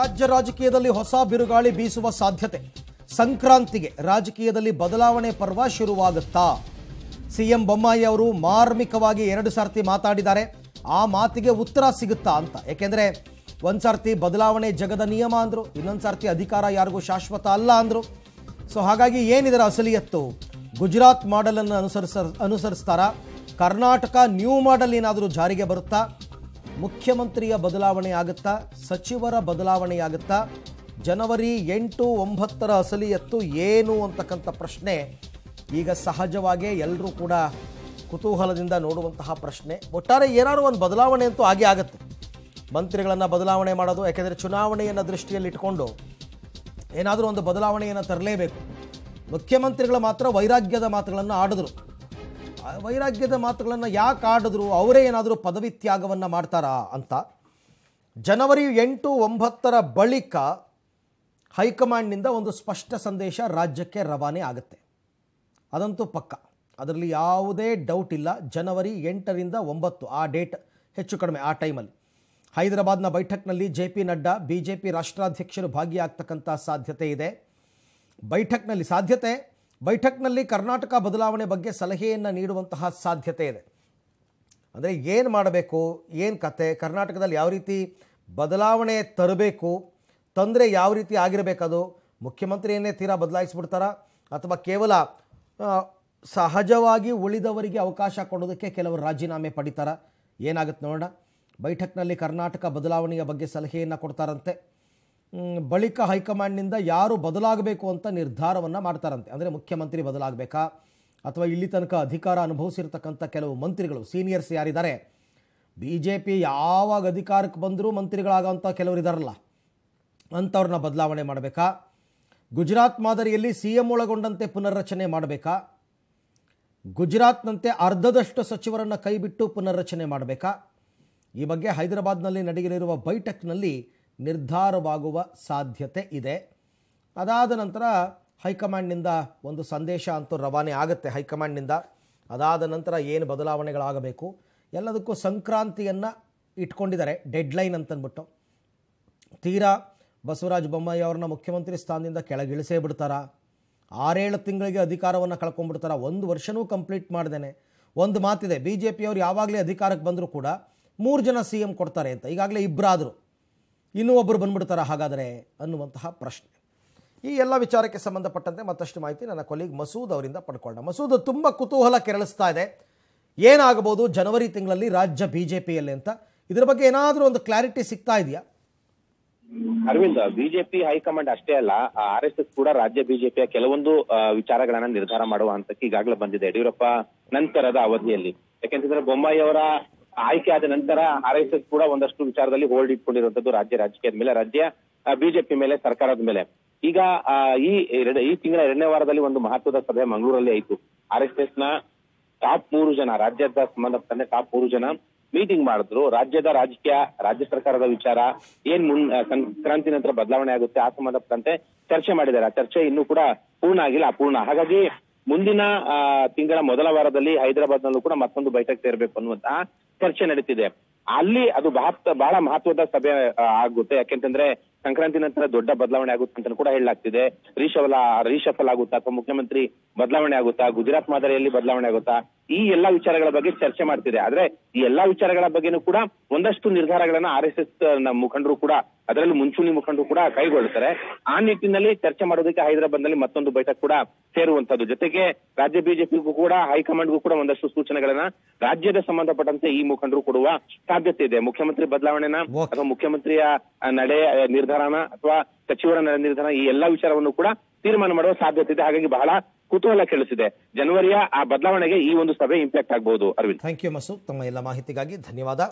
ರಾಜ್ಯ ರಾಜಕೀಯದಲ್ಲಿ ಹೊಸ ಬಿರುಗಾಳಿ ಬೀಸುವ ಸಾಧ್ಯತೆ ಸಂಕ್ರಾಂತಿಗೆ ರಾಜಕೀಯದಲ್ಲಿ ಬದಲಾವಣೆ ಪರ್ವ ಶುರುವಾಗುತ್ತಾ ಸಿಎಂ ಬೊಮ್ಮಾಯಿ ಅವರು ಮಾರ್ಮಿಕವಾಗಿ ಎರಡು ಸರ್ತಿ ಮಾತಾಡಿದ್ದಾರೆ ಆ ಮಾತಿಗೆ ಉತ್ತರ ಸಿಗುತ್ತಾ ಅಂತ ಯಾಕೆಂದ್ರೆ ಒಂದು ಬದಲಾವಣೆ ಜಗದ ನಿಯಮ ಅಂದರು ಇನ್ನೊಂದು ಅಧಿಕಾರ ಯಾರಿಗೂ ಶಾಶ್ವತ ಅಲ್ಲ ಅಂದರು ಸೊ ಹಾಗಾಗಿ ಏನಿದರ ಅಸಲಿಯತ್ತು ಗುಜರಾತ್ ಮಾಡೆಲನ್ನು ಅನುಸರಿಸ ಅನುಸರಿಸ್ತಾರಾ ಕರ್ನಾಟಕ ನ್ಯೂ ಮಾಡೆಲ್ ಏನಾದರೂ ಜಾರಿಗೆ ಬರುತ್ತಾ ಮುಖ್ಯಮಂತ್ರಿಯ ಬದಲಾವಣೆ ಆಗುತ್ತಾ ಸಚಿವರ ಬದಲಾವಣೆಯಾಗುತ್ತಾ ಜನವರಿ ಎಂಟು ಒಂಬತ್ತರ ಅಸಲಿಯತ್ತು ಏನು ಅಂತಕ್ಕಂಥ ಪ್ರಶ್ನೆ ಈಗ ಸಹಜವಾಗೇ ಎಲ್ಲರೂ ಕೂಡ ಕುತೂಹಲದಿಂದ ನೋಡುವಂತಹ ಪ್ರಶ್ನೆ ಒಟ್ಟಾರೆ ಏನಾದರೂ ಒಂದು ಬದಲಾವಣೆ ಅಂತೂ ಆಗೇ ಆಗುತ್ತೆ ಮಂತ್ರಿಗಳನ್ನು ಬದಲಾವಣೆ ಮಾಡೋದು ಯಾಕೆಂದರೆ ಚುನಾವಣೆಯನ್ನು ದೃಷ್ಟಿಯಲ್ಲಿ ಇಟ್ಕೊಂಡು ಏನಾದರೂ ಒಂದು ಬದಲಾವಣೆಯನ್ನು ತರಲೇಬೇಕು ಮುಖ್ಯಮಂತ್ರಿಗಳು ಮಾತ್ರ ವೈರಾಗ್ಯದ ಮಾತುಗಳನ್ನು ಆಡಿದ್ರು ವೈರಾಗ್ಯದ ಮಾತುಗಳನ್ನು ಯಾಕೆ ಆಡಿದ್ರು ಅವರೇ ಏನಾದರೂ ಪದವಿ ತ್ಯಾಗವನ್ನು ಮಾಡ್ತಾರಾ ಅಂತ ಜನವರಿ ಎಂಟು ಒಂಬತ್ತರ ಬಳಿಕ ಹೈಕಮಾಂಡ್ನಿಂದ ಒಂದು ಸ್ಪಷ್ಟ ಸಂದೇಶ ರಾಜ್ಯಕ್ಕೆ ರವಾನೆ ಆಗುತ್ತೆ ಅದಂತೂ ಪಕ್ಕ ಅದರಲ್ಲಿ ಯಾವುದೇ ಡೌಟ್ ಇಲ್ಲ ಜನವರಿ ಎಂಟರಿಂದ ಒಂಬತ್ತು ಆ ಡೇಟ್ ಹೆಚ್ಚು ಕಡಿಮೆ ಆ ಟೈಮಲ್ಲಿ ಹೈದರಾಬಾದ್ನ ಬೈಠಕ್ನಲ್ಲಿ J P Nadda B J P ರಾಷ್ಟ್ರಾಧ್ಯಕ್ಷರು ಭಾಗಿಯಾಗ್ತಕ್ಕಂಥ ಸಾಧ್ಯತೆ ಇದೆ ಬೈಠಕ್ನಲ್ಲಿ ಸಾಧ್ಯತೆ ಬೈಠಕ್ನಲ್ಲಿ ಕರ್ನಾಟಕ ಬದಲಾವಣೆ ಬಗ್ಗೆ ಸಲಹೆಯನ್ನು ನೀಡುವಂತಹ ಸಾಧ್ಯತೆ ಇದೆ ಅಂದರೆ ಏನು ಮಾಡಬೇಕು ಏನು ಕತೆ ಕರ್ನಾಟಕದಲ್ಲಿ ಯಾವ ರೀತಿ ಬದಲಾವಣೆ ತರಬೇಕು ತಂದರೆ ಯಾವ ರೀತಿ ಆಗಿರಬೇಕದು ಮುಖ್ಯಮಂತ್ರಿಯನ್ನೇ ತೀರಾ ಬದಲಾಯಿಸ್ಬಿಡ್ತಾರಾ ಅಥವಾ ಕೇವಲ ಸಹಜವಾಗಿ ಉಳಿದವರಿಗೆ ಅವಕಾಶ ಕೊಡೋದಕ್ಕೆ ಕೆಲವರು ರಾಜೀನಾಮೆ ಪಡಿತಾರ ಏನಾಗುತ್ತೆ ನೋಡೋಣ ಬೈಠಕ್ನಲ್ಲಿ ಕರ್ನಾಟಕ ಬದಲಾವಣೆಯ ಬಗ್ಗೆ ಸಲಹೆಯನ್ನು ಕೊಡ್ತಾರಂತೆ ಬಳಿಕ ಹೈಕಮಾಂಡ್ನಿಂದ ಯಾರು ಬದಲಾಗಬೇಕು ಅಂತ ನಿರ್ಧಾರವನ್ನು ಮಾಡ್ತಾರಂತೆ ಅಂದರೆ ಮುಖ್ಯಮಂತ್ರಿ ಬದಲಾಗಬೇಕಾ ಅಥವಾ ಇಲ್ಲಿ ತನಕ ಅಧಿಕಾರ ಅನುಭವಿಸಿರ್ತಕ್ಕಂಥ ಕೆಲವು ಮಂತ್ರಿಗಳು ಸೀನಿಯರ್ಸ್ ಯಾರಿದ್ದಾರೆ ಬಿ ಜೆ ಪಿ ಯಾವಾಗ ಅಧಿಕಾರಕ್ಕೆ ಬಂದರೂ ಮಂತ್ರಿಗಳಾಗೋಂಥ ಕೆಲವರು ಇದ್ದಾರಲ್ಲ ಅಂಥವ್ರನ್ನ ಬದಲಾವಣೆ ಮಾಡಬೇಕಾ ಗುಜರಾತ್ ಮಾದರಿಯಲ್ಲಿ ಸಿ ಎಂ ಒಳಗೊಂಡಂತೆ ಪುನರ್ರಚನೆ ಮಾಡಬೇಕಾ ಗುಜರಾತ್ನಂತೆ ಅರ್ಧದಷ್ಟು ಸಚಿವರನ್ನು ಕೈಬಿಟ್ಟು ಪುನರ್ರಚನೆ ಮಾಡಬೇಕಾ ಈ ಬಗ್ಗೆ ಹೈದರಾಬಾದ್ನಲ್ಲಿ ನಡೆಯಲಿರುವ ಬೈಠಕ್ನಲ್ಲಿ ನಿರ್ಧಾರವಾಗುವ ಸಾಧ್ಯತೆ ಇದೆ ಅದಾದ ನಂತರ ಹೈಕಮಾಂಡ್ನಿಂದ ಒಂದು ಸಂದೇಶ ಅಂತೂ ರವಾನೆ ಆಗುತ್ತೆ ಹೈಕಮಾಂಡ್ನಿಂದ ಅದಾದ ನಂತರ ಏನು ಬದಲಾವಣೆಗಳಾಗಬೇಕು ಎಲ್ಲದಕ್ಕೂ ಸಂಕ್ರಾಂತಿಯನ್ನು ಇಟ್ಕೊಂಡಿದ್ದಾರೆ ಡೆಡ್ಲೈನ್ ಅಂತಂದ್ಬಿಟ್ಟು ತೀರಾ ಬಸವರಾಜ ಬೊಮ್ಮಾಯಿ ಅವ್ರನ್ನ ಮುಖ್ಯಮಂತ್ರಿ ಸ್ಥಾನದಿಂದ ಕೆಳಗಿಳಿಸೇ ಬಿಡ್ತಾರಾ ಆರೇಳು ತಿಂಗಳಿಗೆ ಅಧಿಕಾರವನ್ನು ಕಳ್ಕೊಂಡ್ಬಿಡ್ತಾರ ಒಂದು ವರ್ಷವೂ ಕಂಪ್ಲೀಟ್ ಮಾಡ್ದೇನೆ ಒಂದು ಮಾತಿದೆ ಬಿ ಜೆ ಪಿಯವ್ರು ಯಾವಾಗಲೇ ಅಧಿಕಾರಕ್ಕೆ ಬಂದರೂ ಕೂಡ ಮೂರು ಜನ ಸಿ ಎಮ್ ಕೊಡ್ತಾರೆ ಅಂತ ಈಗಾಗಲೇ ಇಬ್ಬರಾದರು ಇನ್ನೂ ಒಬ್ಬರು ಬಂದ್ಬಿಡ್ತಾರ ಹಾಗಾದರೆ ಅನ್ನುವಂತಹ ಪ್ರಶ್ನೆ ಈ ಎಲ್ಲ ವಿಚಾರಕ್ಕೆ ಸಂಬಂಧಪಟ್ಟಂತೆ ಮತ್ತಷ್ಟು ಮಾಹಿತಿ ನನ್ನ ಕೊಲೀಗ್ ಮಸೂದ್ ಅವರಿಂದ ಪಡ್ಕೊಂಡ ಮಸೂದ್ ತುಂಬ ಕುತೂಹಲ ಕೆರಳಿಸ್ತಾ ಇದೆ ಏನಾಗಬಹುದು ಜನವರಿ ತಿಂಗಳಲ್ಲಿ ರಾಜ್ಯ ಬಿಜೆಪಿಯಲ್ಲಿ ಅಂತ ಇದ್ರ ಬಗ್ಗೆ ಏನಾದರೂ ಒಂದು ಕ್ಲಾರಿಟಿ ಸಿಗ್ತಾ ಇದೆಯಾ ಅರವಿಂದ್ ಬಿಜೆಪಿ ಹೈಕಮಾಂಡ್ ಅಷ್ಟೇ ಅಲ್ಲ ಆರ್ ಎಸ್ ಎಸ್ ಕೂಡ ರಾಜ್ಯ ಬಿಜೆಪಿಯ ಕೆಲವೊಂದು ವಿಚಾರಗಳನ್ನ ನಿರ್ಧಾರ ಮಾಡುವ ಹಂತಕ್ಕೆ ಈಗಾಗಲೇ ಬಂದಿದೆ ಯಡಿಯೂರಪ್ಪ ನಂತರದ ಅವಧಿಯಲ್ಲಿ ಯಾಕೆಂತಂದ್ರೆ ಬೊಮ್ಮಾಯಿ ಅವರ ಆಯ್ಕೆ ಆದ ನಂತರ ಆರ್ ಎಸ್ ಎಸ್ ಕೂಡ ಒಂದಷ್ಟು ವಿಚಾರದಲ್ಲಿ ಹೋಲ್ಡ್ ಇಟ್ಕೊಂಡಿರುವಂತದ್ದು ರಾಜ್ಯ ರಾಜಕೀಯದ ಮೇಲೆ ರಾಜ್ಯ ಬಿಜೆಪಿ ಮೇಲೆ ಸರ್ಕಾರದ ಮೇಲೆ ಈಗ ಈ ಈ ತಿಂಗಳ ಎರಡನೇ ವಾರದಲ್ಲಿ ಒಂದು ಮಹತ್ವದ ಸಭೆ ಮಂಗಳೂರಲ್ಲಿ ಆಯಿತು ಆರ್ ಎಸ್ ಎಸ್ ನ ಟಾಪ್ ಮೂರು ಜನ ರಾಜ್ಯದ ಸಂಬಂಧಪಟ್ಟಂತೆ ಟಾಪ್ ಮೂರು ಜನ ಮೀಟಿಂಗ್ ಮಾಡಿದ್ರು ರಾಜ್ಯದ ರಾಜಕೀಯ ರಾಜ್ಯ ಸರ್ಕಾರದ ವಿಚಾರ ಏನ್ ಮುನ್ ಸಂಕ್ರಾಂತಿ ನಂತರ ಬದಲಾವಣೆ ಆಗುತ್ತೆ ಆ ಸಂಬಂಧಪಟ್ಟಂತೆ ಚರ್ಚೆ ಮಾಡಿದ್ದಾರೆ ಆ ಚರ್ಚೆ ಇನ್ನೂ ಕೂಡ ಪೂರ್ಣ ಆಗಿಲ್ಲ ಅಪೂರ್ಣ ಹಾಗಾಗಿ ಮುಂದಿನ ತಿಂಗಳ ಮೊದಲ ವಾರದಲ್ಲಿ ಹೈದರಾಬಾದ್ ನಲ್ಲೂ ಕೂಡ ಮತ್ತೊಂದು ಬೈಠಕ್ ಸೇರಬೇಕು ಅನ್ನುವಂತ ಚರ್ಚೆ ನಡೀತಿದೆ ಅಲ್ಲಿ ಅದು ಬಹಳ ಬಹಳ ಮಹತ್ವದ ಸಭೆ ಆಗುತ್ತೆ ಯಾಕೆಂತಂದ್ರೆ ಸಂಕ್ರಾಂತಿ ನಂತರ ದೊಡ್ಡ ಬದಲಾವಣೆ ಆಗುತ್ತೆ ಅಂತ ಕೂಡ ಹೇಳಲಾಗ್ತಿದೆ ರೀಶಫಲ ರಿಷಫಲ್ ಆಗುತ್ತಾ ಅಥವಾ ಮುಖ್ಯಮಂತ್ರಿ ಬದಲಾವಣೆ ಆಗುತ್ತಾ ಗುಜರಾತ್ ಮಾದರಿಯಲ್ಲಿ ಬದಲಾವಣೆ ಆಗುತ್ತಾ ಈ ಎಲ್ಲಾ ವಿಚಾರಗಳ ಬಗ್ಗೆ ಚರ್ಚೆ ಮಾಡ್ತಿದೆ ಆದ್ರೆ ಈ ಎಲ್ಲಾ ವಿಚಾರಗಳ ಬಗ್ಗೆನು ಕೂಡ ಒಂದಷ್ಟು ನಿರ್ಧಾರಗಳನ್ನ ಆರ್ ಎಸ್ ಎಸ್ ಮುಖಂಡರು ಕೂಡ ಅದರಲ್ಲಿ ಮುಂಚೂಣಿ ಮುಖಂಡರು ಕೂಡ ಕೈಗೊಳ್ಳುತ್ತಾರೆ ಆ ನಿಟ್ಟಿನಲ್ಲಿ ಚರ್ಚೆ ಮಾಡೋದಕ್ಕೆ ಹೈದರಾಬಾದ್ ನಲ್ಲಿ ಮತ್ತೊಂದು ಬೈಠಕ್ ಕೂಡ ಸೇರುವಂತದ್ದು ಜೊತೆಗೆ ರಾಜ್ಯ ಬಿಜೆಪಿಗೂ ಕೂಡ ಹೈಕಮಾಂಡ್ಗೂ ಕೂಡ ಒಂದಷ್ಟು ಸೂಚನೆಗಳನ್ನ ರಾಜ್ಯದ ಸಂಬಂಧಪಟ್ಟಂತೆ ಈ ಮುಖಂಡರು ಕೊಡುವ ಸಾಧ್ಯತೆ ಇದೆ ಮುಖ್ಯಮಂತ್ರಿ ಬದಲಾವಣೆನ ಅಥವಾ ಮುಖ್ಯಮಂತ್ರಿಯ ನಡೆ ನಿರ್ಧಾರ ನಿರ್ಧಾರನ ಅಥವಾ ಸಚಿವರ ನಿರ್ಧಾರ ಈ ಎಲ್ಲಾ ವಿಚಾರವನ್ನು ಕೂಡ ತೀರ್ಮಾನ ಮಾಡುವ ಸಾಧ್ಯತೆ ಇದೆ ಹಾಗಾಗಿ ಬಹಳ ಕುತೂಹಲ ಕೇಳಿಸಿದೆ ಜನವರಿಯ ಆ ಬದಲಾವಣೆಗೆ ಈ ಒಂದು ಸಭೆ ಇಂಪ್ಯಾಕ್ಟ್ ಆಗಬಹುದು ಅರವಿಂದ್ ಥ್ಯಾಂಕ್ ಯು ಮಸೂದ್ ತಮ್ಮ ಎಲ್ಲ ಮಾಹಿತಿಗಾಗಿ ಧನ್ಯವಾದ